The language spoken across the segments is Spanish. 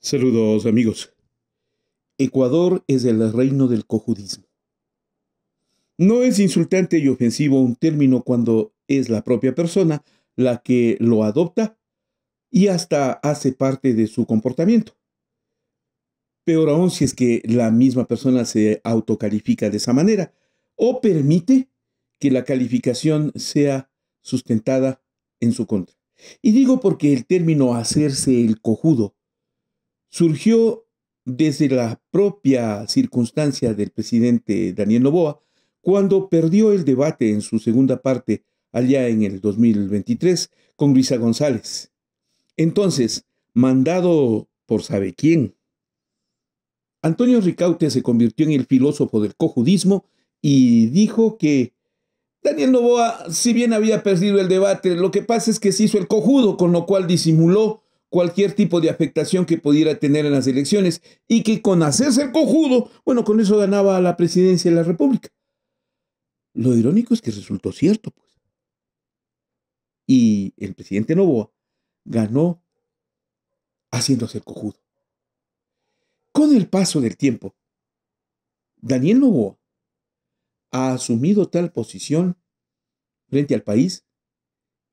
Saludos amigos. Ecuador es el reino del cojudismo. No es insultante y ofensivo un término cuando es la propia persona la que lo adopta y hasta hace parte de su comportamiento. Peor aún si es que la misma persona se autocalifica de esa manera o permite que la calificación sea sustentada en su contra. Y digo porque el término hacerse el cojudo surgió desde la propia circunstancia del presidente Daniel Novoa, cuando perdió el debate en su segunda parte allá en el 2023 con Luisa González. Entonces, mandado por sabe quién. Antonio Ricaute se convirtió en el filósofo del cojudismo y dijo que Daniel Novoa, si bien había perdido el debate, lo que pasa es que se hizo el cojudo, con lo cual disimuló cualquier tipo de afectación que pudiera tener en las elecciones y que con hacerse el cojudo, bueno, con eso ganaba la presidencia de la República. Lo irónico es que resultó cierto, pues. Y el presidente Novoa ganó haciéndose el cojudo. Con el paso del tiempo, Daniel Novoa ha asumido tal posición frente al país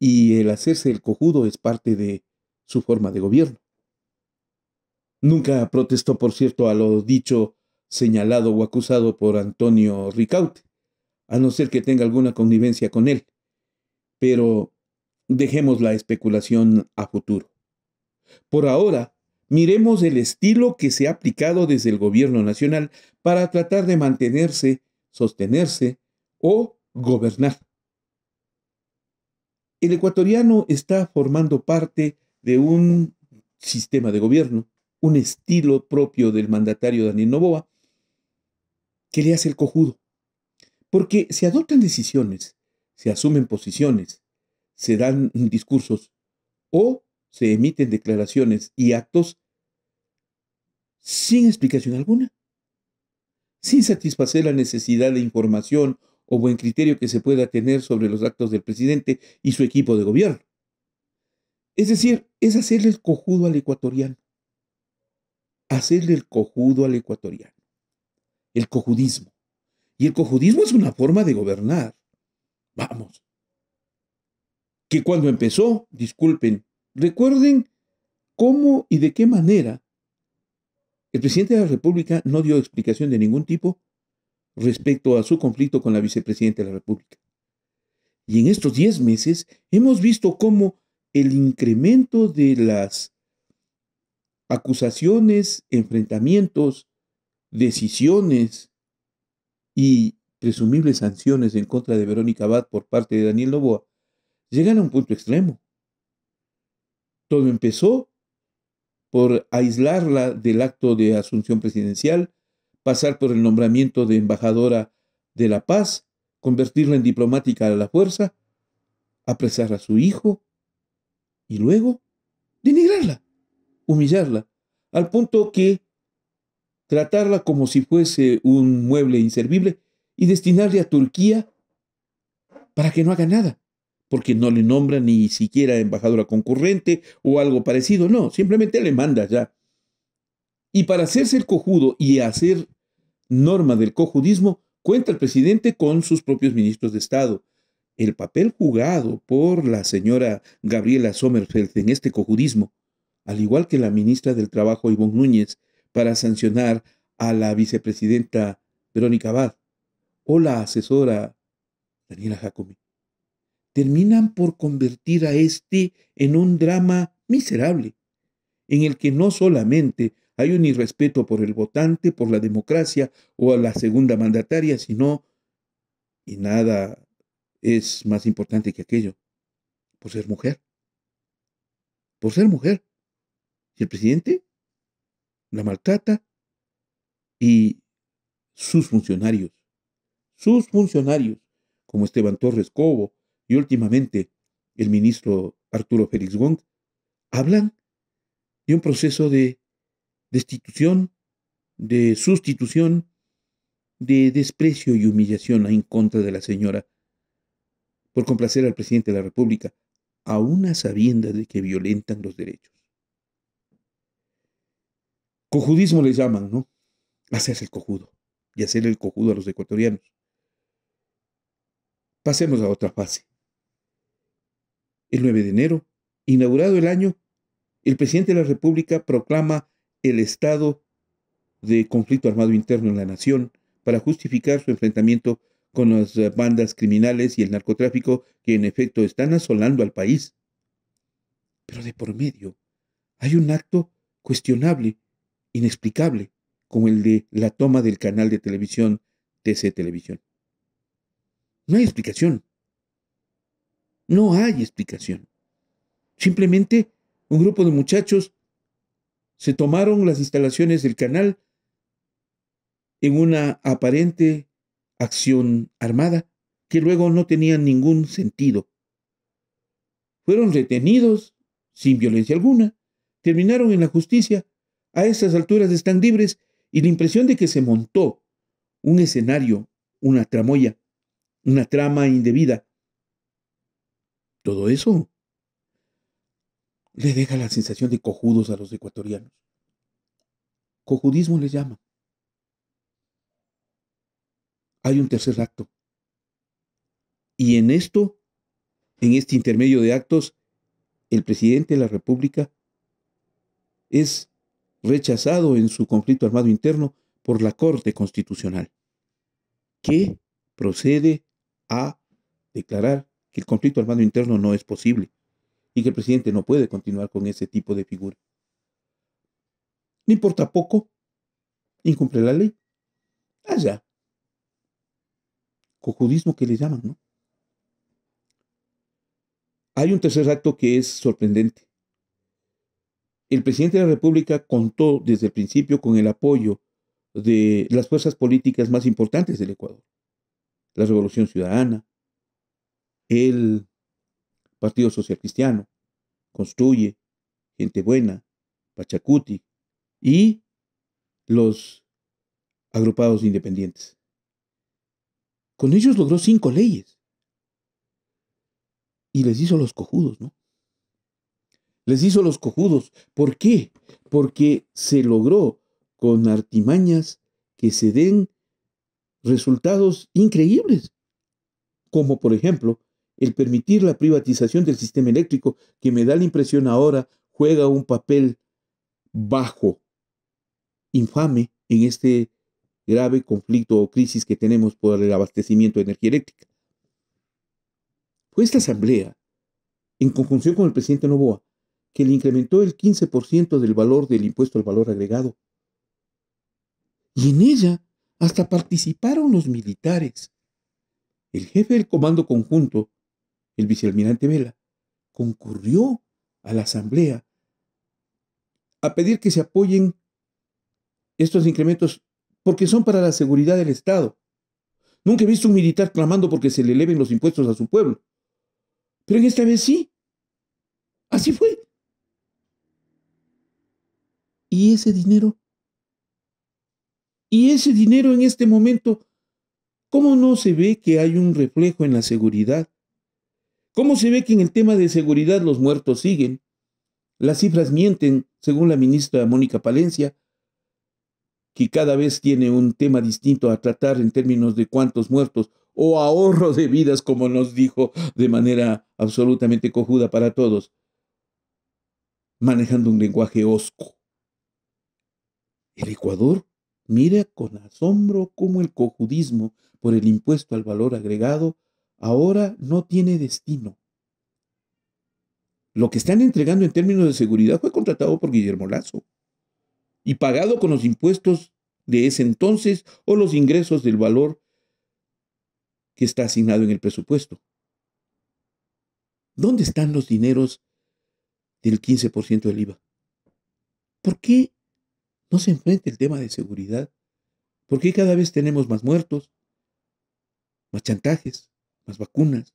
y el hacerse el cojudo es parte de su forma de gobierno. Nunca protestó, por cierto, a lo dicho, señalado o acusado por Antonio Ricaute, a no ser que tenga alguna connivencia con él. Pero dejemos la especulación a futuro. Por ahora, miremos el estilo que se ha aplicado desde el gobierno nacional para tratar de mantenerse, sostenerse o gobernar. El ecuatoriano está formando parte de un sistema de gobierno, un estilo propio del mandatario Daniel Novoa, que le hace el cojudo. Porque se adoptan decisiones, se asumen posiciones, se dan discursos o se emiten declaraciones y actos sin explicación alguna, sin satisfacer la necesidad de información o buen criterio que se pueda tener sobre los actos del presidente y su equipo de gobierno. Es decir, es hacerle el cojudo al ecuatoriano. Hacerle el cojudo al ecuatoriano. El cojudismo. Y el cojudismo es una forma de gobernar. Vamos. Que cuando empezó, disculpen, recuerden cómo y de qué manera el presidente de la República no dio explicación de ningún tipo respecto a su conflicto con la vicepresidenta de la República. Y en estos 10 meses hemos visto cómo el incremento de las acusaciones, enfrentamientos, decisiones y presumibles sanciones en contra de Verónica Abad por parte de Daniel Novoa llegan a un punto extremo. Todo empezó por aislarla del acto de asunción presidencial, pasar por el nombramiento de embajadora de la paz, convertirla en diplomática a la fuerza, apresar a su hijo, y luego denigrarla, humillarla, al punto que tratarla como si fuese un mueble inservible y destinarle a Turquía para que no haga nada, porque no le nombra ni siquiera embajadora concurrente o algo parecido, no, simplemente le manda ya. Y para hacerse el cojudo y hacer norma del cojudismo, cuenta el presidente con sus propios ministros de Estado, el papel jugado por la señora Gabriela Sommerfeld en este cojudismo, al igual que la ministra del Trabajo Ivonne Núñez, para sancionar a la vicepresidenta Verónica Abad o la asesora Daniela Jacome, terminan por convertir a este en un drama miserable, en el que no solamente hay un irrespeto por el votante, por la democracia o a la segunda mandataria, sino, y nada es más importante que aquello, por ser mujer. Por ser mujer. Y el presidente la maltrata y sus funcionarios, sus funcionarios, como Esteban Torres Cobo y últimamente el ministro Arturo Félix Wong, hablan de un proceso de destitución, de sustitución, de desprecio y humillación en contra de la señora por complacer al presidente de la República, a una sabienda de que violentan los derechos. Cojudismo le llaman, ¿no? Hacerse el cojudo y hacer el cojudo a los ecuatorianos. Pasemos a otra fase. El 9 de enero, inaugurado el año, el presidente de la República proclama el estado de conflicto armado interno en la nación para justificar su enfrentamiento con las eh, bandas criminales y el narcotráfico que en efecto están asolando al país. Pero de por medio hay un acto cuestionable, inexplicable, como el de la toma del canal de televisión TC Televisión. No hay explicación. No hay explicación. Simplemente un grupo de muchachos se tomaron las instalaciones del canal en una aparente acción armada que luego no tenían ningún sentido. Fueron retenidos sin violencia alguna, terminaron en la justicia, a esas alturas están libres y la impresión de que se montó un escenario, una tramoya, una trama indebida. Todo eso le deja la sensación de cojudos a los ecuatorianos. Cojudismo les llama hay un tercer acto. Y en esto, en este intermedio de actos, el presidente de la República es rechazado en su conflicto armado interno por la Corte Constitucional, que procede a declarar que el conflicto armado interno no es posible y que el presidente no puede continuar con ese tipo de figura. No importa poco, incumple la ley. Allá, cojudismo que le llaman, ¿no? Hay un tercer acto que es sorprendente. El presidente de la República contó desde el principio con el apoyo de las fuerzas políticas más importantes del Ecuador. La Revolución Ciudadana, el Partido Social Cristiano, Construye, Gente Buena, Pachacuti y los agrupados independientes. Con ellos logró cinco leyes. Y les hizo los cojudos, ¿no? Les hizo los cojudos. ¿Por qué? Porque se logró con artimañas que se den resultados increíbles, como por ejemplo el permitir la privatización del sistema eléctrico, que me da la impresión ahora juega un papel bajo, infame en este grave conflicto o crisis que tenemos por el abastecimiento de energía eléctrica. Fue esta asamblea, en conjunción con el presidente Novoa, que le incrementó el 15% del valor del impuesto al valor agregado. Y en ella hasta participaron los militares. El jefe del comando conjunto, el vicealmirante Vela, concurrió a la asamblea a pedir que se apoyen estos incrementos porque son para la seguridad del Estado. Nunca he visto un militar clamando porque se le eleven los impuestos a su pueblo. Pero en esta vez sí. Así fue. ¿Y ese dinero? ¿Y ese dinero en este momento? ¿Cómo no se ve que hay un reflejo en la seguridad? ¿Cómo se ve que en el tema de seguridad los muertos siguen? Las cifras mienten, según la ministra Mónica Palencia, que cada vez tiene un tema distinto a tratar en términos de cuántos muertos o ahorro de vidas, como nos dijo de manera absolutamente cojuda para todos, manejando un lenguaje osco. El Ecuador mira con asombro cómo el cojudismo por el impuesto al valor agregado ahora no tiene destino. Lo que están entregando en términos de seguridad fue contratado por Guillermo Lazo y pagado con los impuestos de ese entonces o los ingresos del valor que está asignado en el presupuesto. ¿Dónde están los dineros del 15% del IVA? ¿Por qué no se enfrenta el tema de seguridad? ¿Por qué cada vez tenemos más muertos, más chantajes, más vacunas,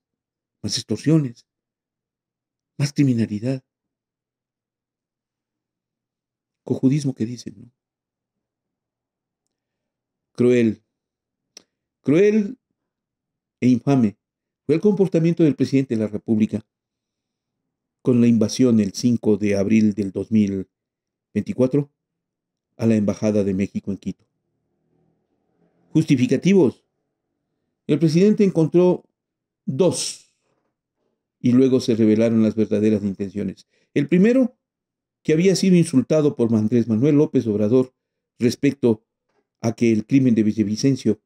más extorsiones, más criminalidad? cojudismo que dicen, ¿no? Cruel, cruel e infame fue el comportamiento del presidente de la República con la invasión el 5 de abril del 2024 a la Embajada de México en Quito. Justificativos. El presidente encontró dos y luego se revelaron las verdaderas intenciones. El primero, que había sido insultado por Andrés Manuel López Obrador respecto a que el crimen de Villavicencio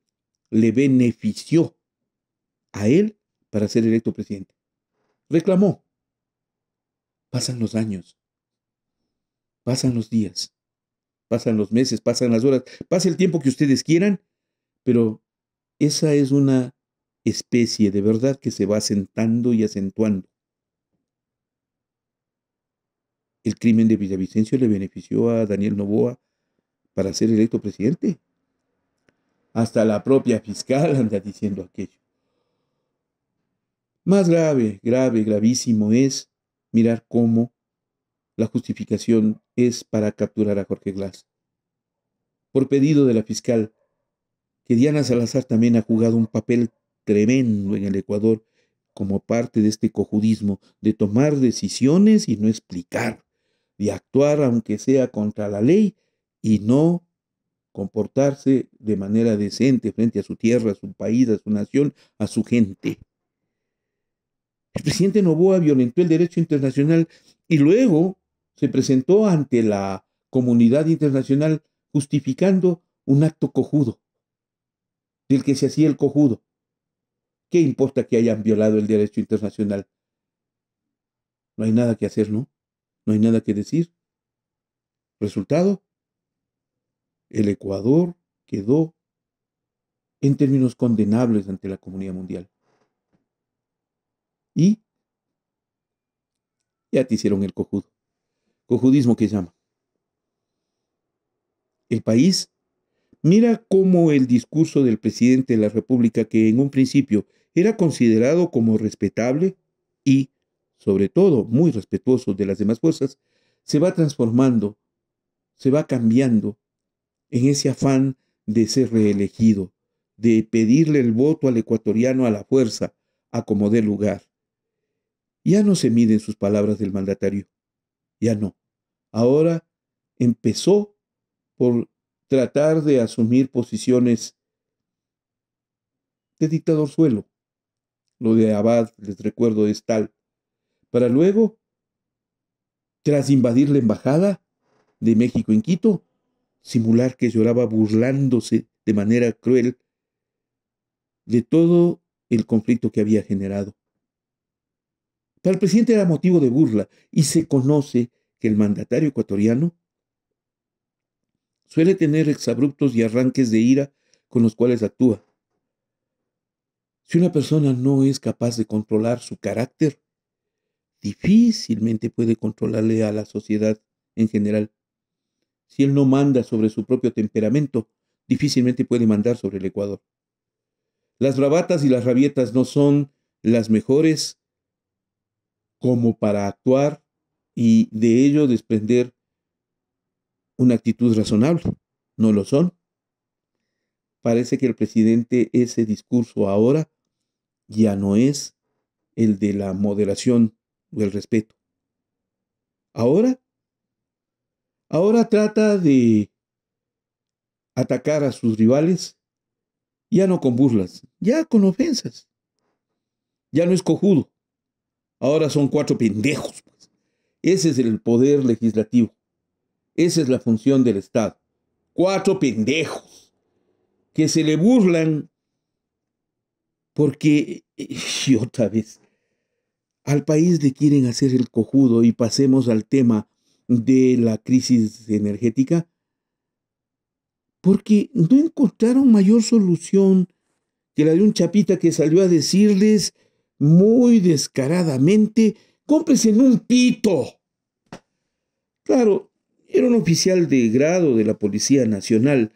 le benefició a él para ser electo presidente. Reclamó. Pasan los años, pasan los días, pasan los meses, pasan las horas, pase el tiempo que ustedes quieran, pero esa es una especie de verdad que se va asentando y acentuando. ¿El crimen de Villavicencio le benefició a Daniel Novoa para ser electo presidente? Hasta la propia fiscal anda diciendo aquello. Más grave, grave, gravísimo es mirar cómo la justificación es para capturar a Jorge Glass. Por pedido de la fiscal, que Diana Salazar también ha jugado un papel tremendo en el Ecuador como parte de este cojudismo de tomar decisiones y no explicar y actuar aunque sea contra la ley y no comportarse de manera decente frente a su tierra, a su país, a su nación, a su gente. El presidente Novoa violentó el derecho internacional y luego se presentó ante la comunidad internacional justificando un acto cojudo, del que se hacía el cojudo. ¿Qué importa que hayan violado el derecho internacional? No hay nada que hacer, ¿no? No hay nada que decir. Resultado, el Ecuador quedó en términos condenables ante la comunidad mundial. Y ya te hicieron el cojudo. Cojudismo que llama. El país Mira cómo el discurso del presidente de la República, que en un principio era considerado como respetable y sobre todo muy respetuoso de las demás fuerzas, se va transformando, se va cambiando en ese afán de ser reelegido, de pedirle el voto al ecuatoriano a la fuerza, a como dé lugar. Ya no se miden sus palabras del mandatario, ya no. Ahora empezó por tratar de asumir posiciones de dictador suelo. Lo de Abad, les recuerdo, es tal para luego, tras invadir la embajada de México en Quito, simular que lloraba burlándose de manera cruel de todo el conflicto que había generado. Para el presidente era motivo de burla y se conoce que el mandatario ecuatoriano suele tener exabruptos y arranques de ira con los cuales actúa. Si una persona no es capaz de controlar su carácter, difícilmente puede controlarle a la sociedad en general. Si él no manda sobre su propio temperamento, difícilmente puede mandar sobre el Ecuador. Las bravatas y las rabietas no son las mejores como para actuar y de ello desprender una actitud razonable. No lo son. Parece que el presidente ese discurso ahora ya no es el de la moderación el respeto. Ahora, ahora trata de atacar a sus rivales ya no con burlas, ya con ofensas. Ya no es cojudo. Ahora son cuatro pendejos. Pues. Ese es el poder legislativo. Esa es la función del Estado. Cuatro pendejos que se le burlan porque, eh, y otra vez, al país le quieren hacer el cojudo y pasemos al tema de la crisis energética, porque no encontraron mayor solución que la de un chapita que salió a decirles muy descaradamente, cómpresen en un pito. Claro, era un oficial de grado de la Policía Nacional,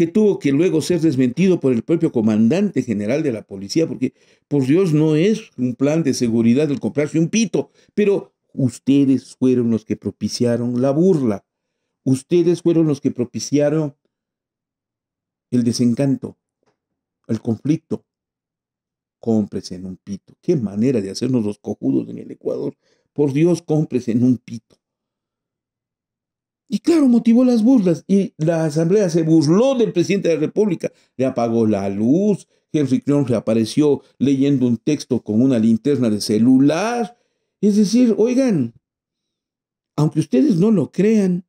que tuvo que luego ser desmentido por el propio comandante general de la policía, porque por Dios no es un plan de seguridad el comprarse un pito, pero ustedes fueron los que propiciaron la burla, ustedes fueron los que propiciaron el desencanto, el conflicto. Cómprese en un pito. Qué manera de hacernos los cojudos en el Ecuador. Por Dios, cómprese en un pito. Y claro, motivó las burlas y la Asamblea se burló del presidente de la República, le apagó la luz, Henry Clown reapareció leyendo un texto con una linterna de celular. Es decir, oigan, aunque ustedes no lo crean,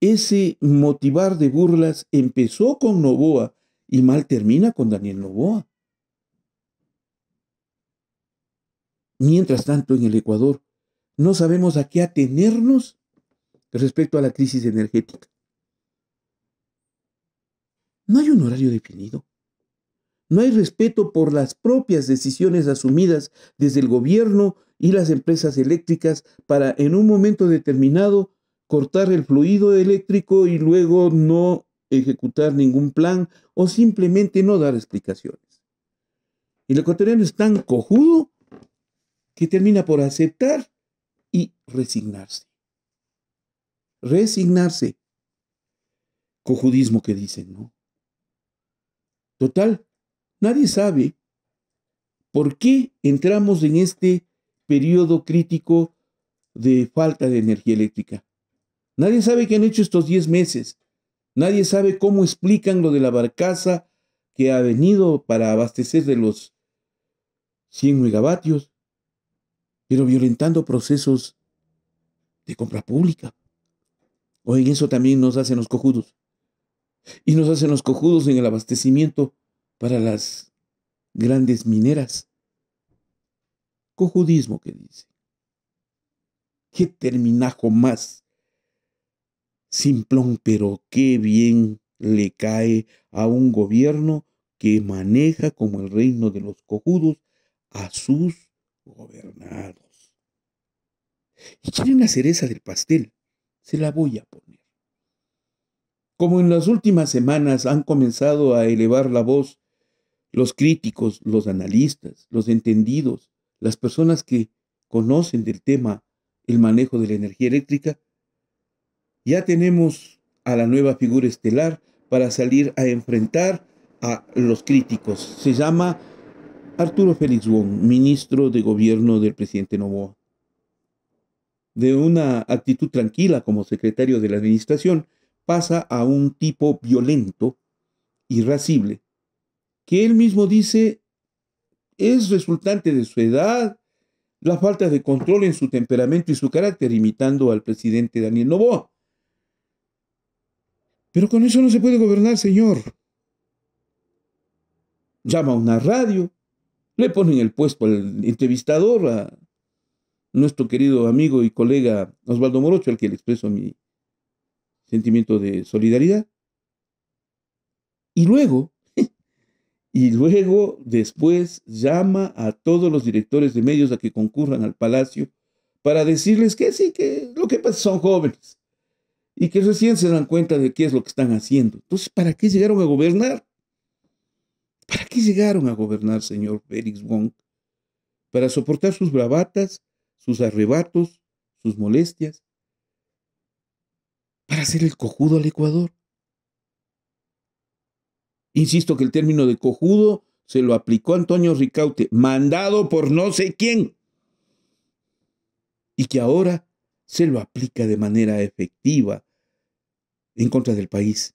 ese motivar de burlas empezó con Novoa y mal termina con Daniel Novoa. Mientras tanto, en el Ecuador, no sabemos a qué atenernos respecto a la crisis energética. No hay un horario definido. No hay respeto por las propias decisiones asumidas desde el gobierno y las empresas eléctricas para en un momento determinado cortar el fluido eléctrico y luego no ejecutar ningún plan o simplemente no dar explicaciones. Y El ecuatoriano es tan cojudo que termina por aceptar y resignarse resignarse. Cojudismo que dicen, ¿no? Total, nadie sabe por qué entramos en este periodo crítico de falta de energía eléctrica. Nadie sabe qué han hecho estos 10 meses. Nadie sabe cómo explican lo de la barcaza que ha venido para abastecer de los 100 megavatios, pero violentando procesos de compra pública. O en eso también nos hacen los cojudos. Y nos hacen los cojudos en el abastecimiento para las grandes mineras. Cojudismo que dice. Qué terminajo más simplón, pero qué bien le cae a un gobierno que maneja como el reino de los cojudos a sus gobernados. Y tiene la cereza del pastel se la voy a poner. Como en las últimas semanas han comenzado a elevar la voz los críticos, los analistas, los entendidos, las personas que conocen del tema el manejo de la energía eléctrica, ya tenemos a la nueva figura estelar para salir a enfrentar a los críticos. Se llama Arturo Félix Wong, ministro de gobierno del presidente Novoa de una actitud tranquila como secretario de la Administración pasa a un tipo violento, irascible, que él mismo dice es resultante de su edad, la falta de control en su temperamento y su carácter, imitando al presidente Daniel Novoa. Pero con eso no se puede gobernar, señor. Llama a una radio, le ponen el puesto al entrevistador, a, nuestro querido amigo y colega Osvaldo Morocho, al que le expreso mi sentimiento de solidaridad. Y luego, y luego después llama a todos los directores de medios a que concurran al palacio para decirles que sí, que lo que pasa son jóvenes y que recién se dan cuenta de qué es lo que están haciendo. Entonces, ¿para qué llegaron a gobernar? ¿Para qué llegaron a gobernar, señor Félix Wong? ¿Para soportar sus bravatas sus arrebatos, sus molestias, para hacer el cojudo al Ecuador. Insisto que el término de cojudo se lo aplicó Antonio Ricaute, mandado por no sé quién, y que ahora se lo aplica de manera efectiva en contra del país.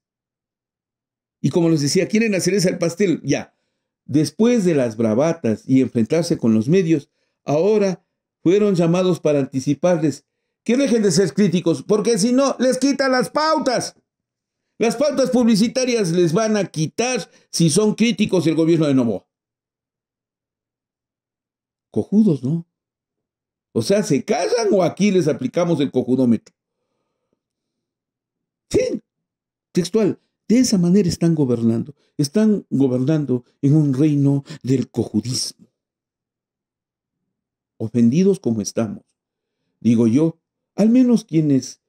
Y como les decía, quieren hacer esa al pastel, ya. Después de las bravatas y enfrentarse con los medios, ahora fueron llamados para anticiparles que dejen de ser críticos, porque si no, les quitan las pautas. Las pautas publicitarias les van a quitar si son críticos el gobierno de Novoa. Cojudos, ¿no? O sea, ¿se callan o aquí les aplicamos el cojudómetro? Sí, textual. De esa manera están gobernando. Están gobernando en un reino del cojudismo ofendidos como estamos. Digo yo, al menos quienes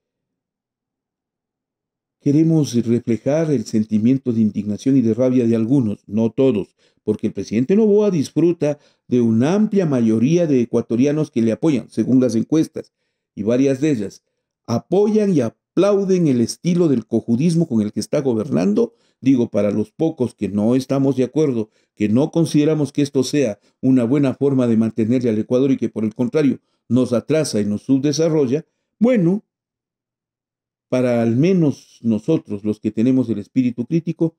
queremos reflejar el sentimiento de indignación y de rabia de algunos, no todos, porque el presidente Novoa disfruta de una amplia mayoría de ecuatorianos que le apoyan, según las encuestas, y varias de ellas apoyan y, apoyan aplauden el estilo del cojudismo con el que está gobernando, digo, para los pocos que no estamos de acuerdo, que no consideramos que esto sea una buena forma de mantenerle al Ecuador y que por el contrario nos atrasa y nos subdesarrolla, bueno, para al menos nosotros los que tenemos el espíritu crítico,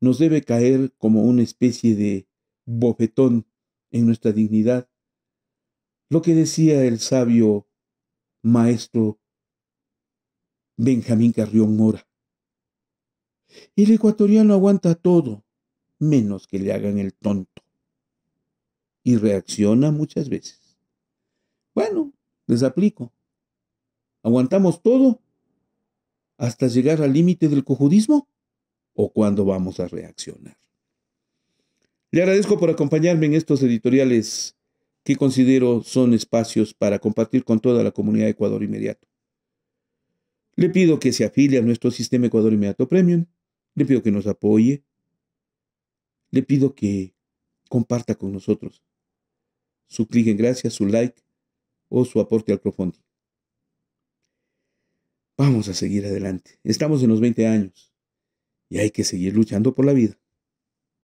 nos debe caer como una especie de bofetón en nuestra dignidad. Lo que decía el sabio maestro Benjamín Carrión Mora. El ecuatoriano aguanta todo, menos que le hagan el tonto. Y reacciona muchas veces. Bueno, les aplico. ¿Aguantamos todo hasta llegar al límite del cojudismo? ¿O cuándo vamos a reaccionar? Le agradezco por acompañarme en estos editoriales que considero son espacios para compartir con toda la comunidad de Ecuador inmediato. Le pido que se afilie a nuestro sistema Ecuador Inmediato Premium. Le pido que nos apoye. Le pido que comparta con nosotros su clic en gracias, su like o su aporte al profundo. Vamos a seguir adelante. Estamos en los 20 años y hay que seguir luchando por la vida.